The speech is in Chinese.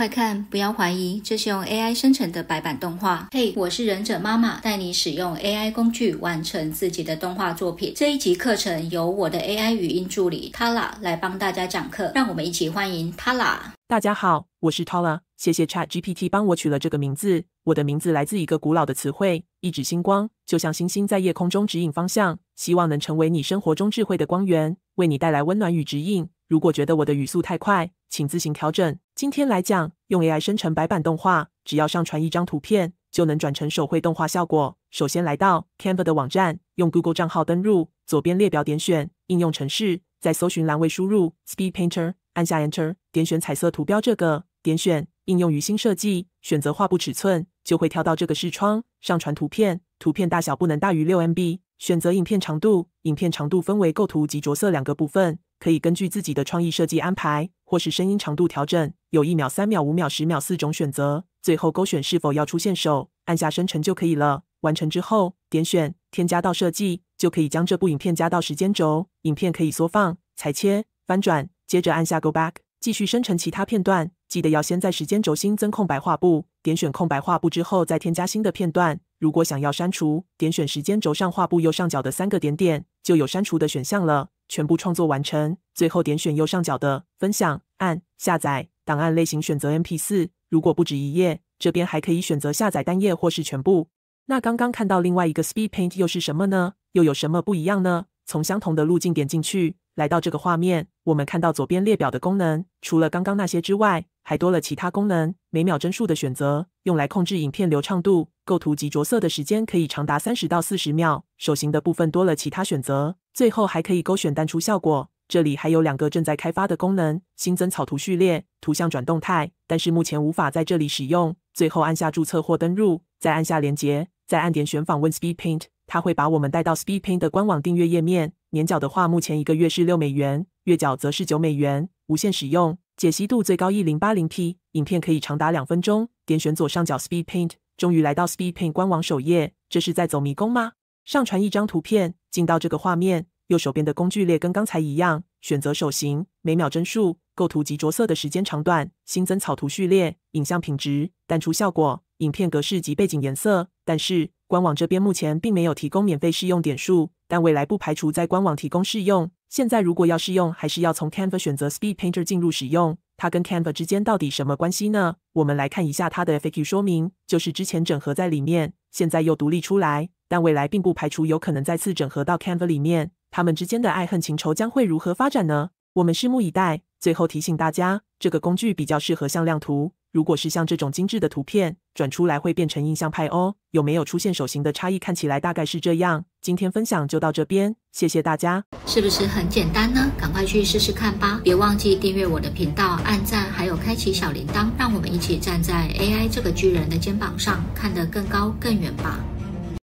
快看！不要怀疑，这是用 AI 生成的白板动画。嘿，我是忍者妈妈，带你使用 AI 工具完成自己的动画作品。这一集课程由我的 AI 语音助理 Tala 来帮大家讲课。让我们一起欢迎 Tala。大家好，我是 Tala。谢谢 ChatGPT 帮我取了这个名字。我的名字来自一个古老的词汇，一指星光，就像星星在夜空中指引方向。希望能成为你生活中智慧的光源，为你带来温暖与指引。如果觉得我的语速太快，请自行调整。今天来讲用 AI 生成白板动画，只要上传一张图片，就能转成手绘动画效果。首先来到 Canva 的网站，用 Google 账号登录，左边列表点选应用程式，在搜寻栏位输入 Speedpainter，按下 Enter，点选彩色图标这个，点选应用于新设计，选择画布尺寸，就会跳到这个视窗，上传图片，图片大小不能大于六 MB，选择影片长度，影片长度分为构图及着色两个部分。可以根据自己的创意设计安排，或是声音长度调整，有一秒、三秒、五秒、十秒四种选择。最后勾选是否要出现手，按下生成就可以了。完成之后，点选添加到设计，就可以将这部影片加到时间轴。影片可以缩放、裁切、翻转。接着按下 Go Back，继续生成其他片段。记得要先在时间轴新增空白画布，点选空白画布之后再添加新的片段。如果想要删除，点选时间轴上画布右上角的三个点点，就有删除的选项了。全部创作完成，最后点选右上角的分享，按下载，档案类型选择 M P 四。如果不止一页，这边还可以选择下载单页或是全部。那刚刚看到另外一个 Speed Paint 又是什么呢？又有什么不一样呢？从相同的路径点进去，来到这个画面，我们看到左边列表的功能，除了刚刚那些之外。还多了其他功能，每秒帧数的选择用来控制影片流畅度，构图及着色的时间可以长达三十到四十秒。手型的部分多了其他选择，最后还可以勾选淡出效果。这里还有两个正在开发的功能，新增草图序列、图像转动态，但是目前无法在这里使用。最后按下注册或登录，再按下连接，再按点选访问 Speed Paint，它会把我们带到 Speed Paint 的官网订阅页面。年缴的话，目前一个月是六美元，月缴则是九美元，无限使用。解析度最高一零八零 p，影片可以长达两分钟。点选左上角 Speed Paint，终于来到 Speed Paint 官网首页。这是在走迷宫吗？上传一张图片，进到这个画面，右手边的工具列跟刚才一样，选择手型、每秒帧数、构图及着色的时间长短、新增草图序列、影像品质、淡出效果、影片格式及背景颜色。但是。官网这边目前并没有提供免费试用点数，但未来不排除在官网提供试用。现在如果要试用，还是要从 Canva 选择 Speed Painter 进入使用。它跟 Canva 之间到底什么关系呢？我们来看一下它的 FAQ 说明，就是之前整合在里面，现在又独立出来，但未来并不排除有可能再次整合到 Canva 里面。他们之间的爱恨情仇将会如何发展呢？我们拭目以待。最后提醒大家，这个工具比较适合向量图，如果是像这种精致的图片。转出来会变成印象派哦，有没有出现手型的差异？看起来大概是这样。今天分享就到这边，谢谢大家。是不是很简单呢？赶快去试试看吧！别忘记订阅我的频道、按赞，还有开启小铃铛。让我们一起站在 AI 这个巨人的肩膀上，看得更高更远吧。